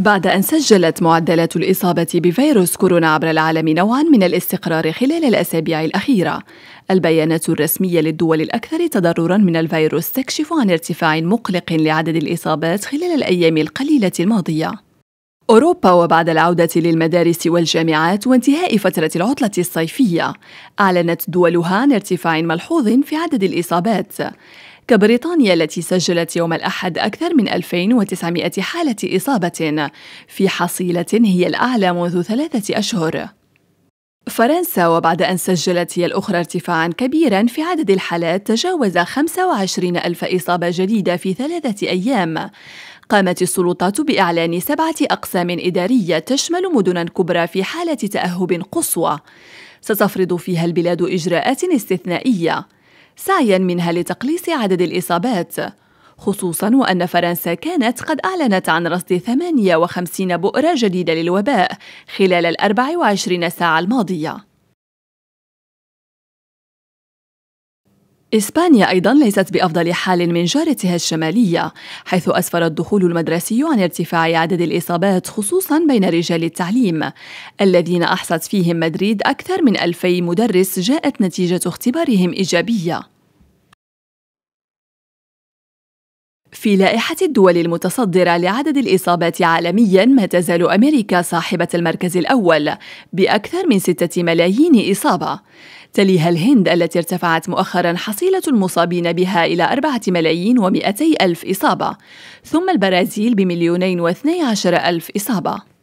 بعد أن سجلت معدلات الإصابة بفيروس كورونا عبر العالم نوعا من الاستقرار خلال الأسابيع الأخيرة البيانات الرسمية للدول الأكثر تضررا من الفيروس تكشف عن ارتفاع مقلق لعدد الإصابات خلال الأيام القليلة الماضية أوروبا وبعد العودة للمدارس والجامعات وانتهاء فترة العطلة الصيفية أعلنت دولها عن ارتفاع ملحوظ في عدد الإصابات كبريطانيا التي سجلت يوم الأحد أكثر من 2900 حالة إصابة في حصيلة هي الأعلى منذ ثلاثة أشهر فرنسا وبعد أن سجلت هي الأخرى ارتفاعا كبيرا في عدد الحالات تجاوز 25 ألف إصابة جديدة في ثلاثة أيام قامت السلطات بإعلان سبعة أقسام إدارية تشمل مدنا كبرى في حالة تأهب قصوى ستفرض فيها البلاد إجراءات استثنائية سعيا منها لتقليص عدد الإصابات خصوصا وأن فرنسا كانت قد أعلنت عن رصد 58 بؤرة جديدة للوباء خلال الأربع 24 ساعة الماضية إسبانيا أيضا ليست بأفضل حال من جارتها الشمالية حيث أسفر الدخول المدرسي عن ارتفاع عدد الإصابات خصوصا بين رجال التعليم الذين أحصت فيهم مدريد أكثر من ألفي مدرس جاءت نتيجة اختبارهم إيجابية في لائحة الدول المتصدرة لعدد الإصابات عالميا ما تزال أمريكا صاحبة المركز الأول بأكثر من 6 ملايين إصابة تليها الهند التي ارتفعت مؤخرا حصيلة المصابين بها إلى 4 ملايين و200 ألف إصابة ثم البرازيل بمليونين و12 ألف إصابة